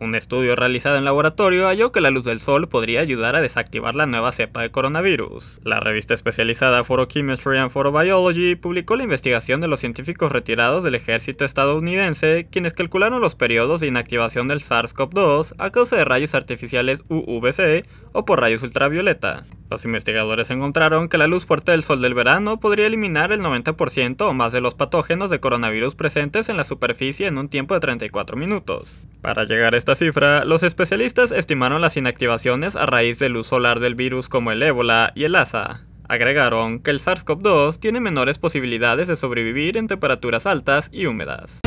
Un estudio realizado en laboratorio halló que la luz del sol podría ayudar a desactivar la nueva cepa de coronavirus. La revista especializada Photochemistry and Photobiology publicó la investigación de los científicos retirados del ejército estadounidense, quienes calcularon los periodos de inactivación del SARS-CoV-2 a causa de rayos artificiales UVC o por rayos ultravioleta. Los investigadores encontraron que la luz fuerte del sol del verano podría eliminar el 90% o más de los patógenos de coronavirus presentes en la superficie en un tiempo de 34 minutos. Para llegar a esta cifra, los especialistas estimaron las inactivaciones a raíz de luz solar del virus como el ébola y el ASA. Agregaron que el SARS-CoV-2 tiene menores posibilidades de sobrevivir en temperaturas altas y húmedas.